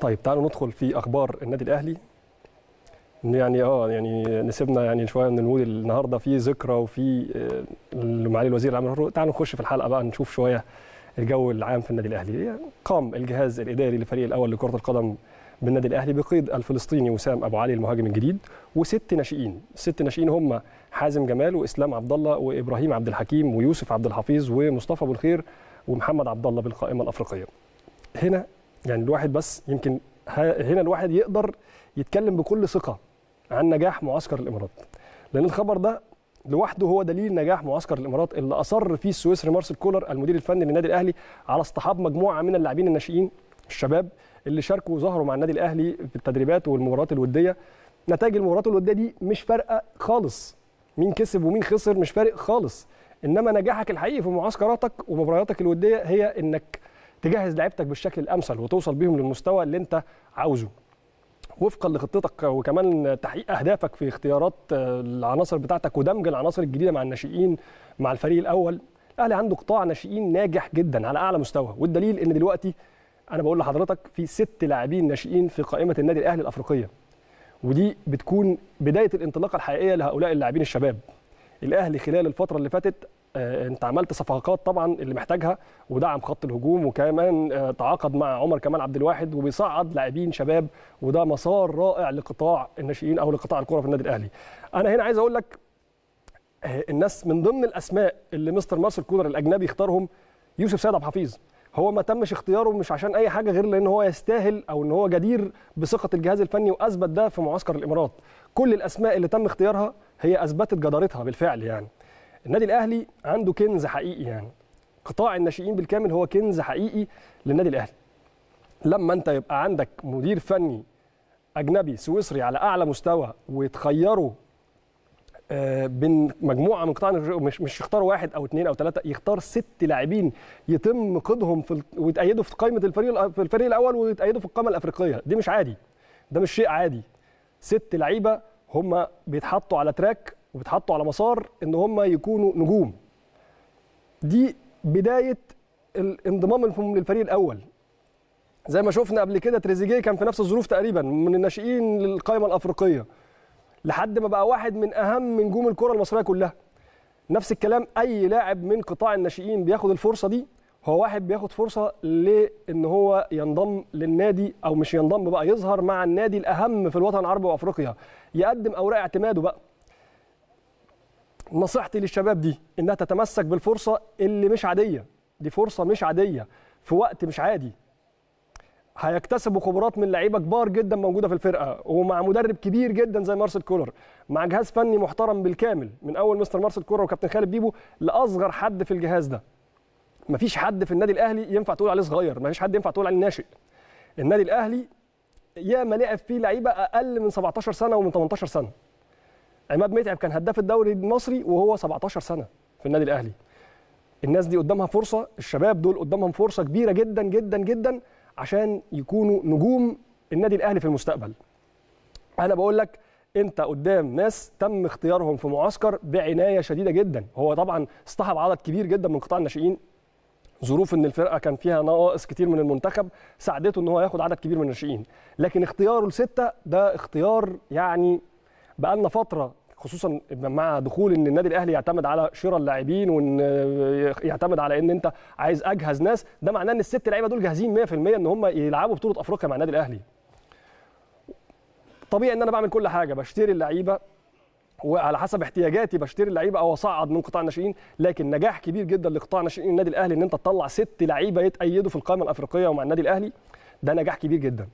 طيب تعالوا ندخل في اخبار النادي الاهلي يعني اه يعني نسيبنا يعني شويه من المود النهارده في ذكرى وفي آه، معالي الوزير العام تعالوا نخش في الحلقه بقى نشوف شويه الجو العام في النادي الاهلي قام الجهاز الاداري للفريق الاول لكره القدم بالنادي الاهلي بقيد الفلسطيني وسام ابو علي المهاجم الجديد وست ناشئين الست ناشئين هم حازم جمال واسلام عبد الله وابراهيم عبد الحكيم ويوسف عبد الحفيظ ومصطفى ابو الخير ومحمد عبد الله بالقائمه الافريقيه هنا يعني الواحد بس يمكن هنا الواحد يقدر يتكلم بكل ثقه عن نجاح معسكر الامارات لان الخبر ده لوحده هو دليل نجاح معسكر الامارات اللي اصر فيه السويسري مارسيل كولر المدير الفني للنادي الاهلي على اصطحاب مجموعه من اللاعبين الناشئين الشباب اللي شاركوا وظهروا مع النادي الاهلي في التدريبات والمباريات الوديه نتائج المباريات الوديه دي مش فارقه خالص مين كسب ومين خسر مش فارق خالص انما نجاحك الحقيقي في معسكراتك ومبارياتك الوديه هي انك تجهز لعيبتك بالشكل الامثل وتوصل بيهم للمستوى اللي انت عاوزه وفقا لخطتك وكمان تحقيق اهدافك في اختيارات آه، العناصر بتاعتك ودمج العناصر الجديده مع الناشئين مع الفريق الاول الاهلي عنده قطاع ناشئين ناجح جدا على اعلى مستوى والدليل ان دلوقتي انا بقول لحضرتك في ست لاعبين ناشئين في قائمه النادي الاهلي الافريقيه ودي بتكون بدايه الانطلاقه الحقيقيه لهؤلاء اللاعبين الشباب الاهلي خلال الفتره اللي فاتت آه، انت عملت صفقات طبعا اللي محتاجها ودعم خط الهجوم وكمان آه، تعاقد مع عمر كمال عبد الواحد وبيصعد لاعبين شباب وده مسار رائع لقطاع الناشئين او لقطاع الكره في النادي الاهلي انا هنا عايز اقول لك آه، الناس من ضمن الاسماء اللي مستر مارسل كولر الاجنبي اختارهم يوسف سيد عبد الحفيظ هو ما تمش اختياره مش عشان اي حاجه غير لان هو يستاهل او ان هو جدير بثقه الجهاز الفني واثبت ده في معسكر الامارات كل الاسماء اللي تم اختيارها هي اثبتت جدارتها بالفعل يعني النادي الاهلي عنده كنز حقيقي يعني قطاع الناشئين بالكامل هو كنز حقيقي للنادي الاهلي لما انت يبقى عندك مدير فني اجنبي سويسري على اعلى مستوى ويتخيره آه، بين مجموعه من قطاع مش مش يختار واحد او اثنين او ثلاثه يختار ست لاعبين يتم قيدهم في ويتأيدوا في قائمه الفريق في الفريق الاول ويتأيدوا في القائمه الافريقيه دي مش عادي ده مش شيء عادي ست لعيبه هم بيتحطوا على تراك وبيتحطوا على مسار ان هم يكونوا نجوم دي بدايه الانضمام للفريق الاول زي ما شفنا قبل كده تريزيجيه كان في نفس الظروف تقريبا من الناشئين للقائمه الافريقيه لحد ما بقى واحد من اهم نجوم الكره المصريه كلها نفس الكلام اي لاعب من قطاع الناشئين بياخد الفرصه دي هو واحد بياخد فرصه لان هو ينضم للنادي او مش ينضم بقى يظهر مع النادي الاهم في الوطن العربي وافريقيا يقدم اوراق اعتماده بقى نصيحتي للشباب دي انها تتمسك بالفرصه اللي مش عاديه دي فرصه مش عاديه في وقت مش عادي هيكتسبوا خبرات من لعيبه كبار جدا موجوده في الفرقه ومع مدرب كبير جدا زي مارسيل كولر مع جهاز فني محترم بالكامل من اول مستر مارسيل كولر وكابتن خالد بيبو لاصغر حد في الجهاز ده مفيش حد في النادي الاهلي ينفع تقول عليه صغير مفيش حد ينفع تقول عليه ناشئ النادي الاهلي ياما لعب فيه لعيبه اقل من 17 سنه ومن 18 سنه عماد متعب كان هداف الدوري المصري وهو 17 سنه في النادي الاهلي الناس دي قدامها فرصه الشباب دول قدامهم فرصه كبيره جدا جدا جدا عشان يكونوا نجوم النادي الاهلي في المستقبل انا بقول لك انت قدام ناس تم اختيارهم في معسكر بعنايه شديده جدا هو طبعا اصطحب عدد كبير جدا من قطاع الناشئين ظروف ان الفرقه كان فيها نواقص كتير من المنتخب ساعدته ان هو ياخد عدد كبير من الناشئين لكن اختياره لسته ده اختيار يعني بقالنا فتره خصوصا مع دخول ان النادي الاهلي يعتمد على شراء اللاعبين وان يعتمد على ان انت عايز اجهز ناس ده معناه ان الست لعيبه دول جاهزين 100% ان هم يلعبوا بطوله افريقيا مع النادي الاهلي طبيعي ان انا بعمل كل حاجه بشتري اللعيبه وعلى حسب احتياجاتي بشتري اللعيبه او اصعد من قطاع الناشئين لكن نجاح كبير جدا لقطاع ناشئين النادي الاهلي ان انت تطلع ست لعيبه يتايدوا في القائمه الافريقيه ومع النادي الاهلي ده نجاح كبير جدا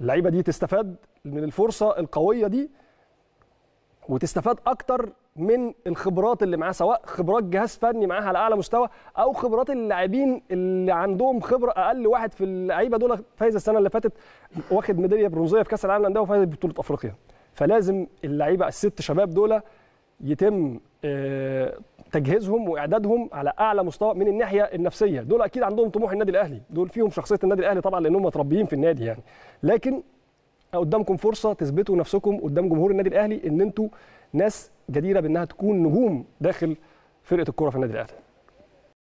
اللعيبه دي تستفاد من الفرصه القويه دي وتستفاد اكتر من الخبرات اللي معاه سواء خبرات جهاز فني معاه على اعلى مستوى او خبرات اللاعبين اللي عندهم خبره اقل واحد في اللعيبه دول فايز السنه اللي فاتت واخد ميداليه برونزيه في كاس العالم للانديه وفايز ببطوله افريقيا فلازم اللعيبه الست شباب دول يتم آه، تجهيزهم واعدادهم على اعلى مستوى من الناحيه النفسيه دول اكيد عندهم طموح النادي الاهلي دول فيهم شخصيه النادي الاهلي طبعا لانهم متربيين في النادي يعني لكن قدامكم فرصه تثبتوا نفسكم قدام جمهور النادي الاهلي ان انتوا ناس جديره بانها تكون نجوم داخل فرقه الكره في النادي الاهلي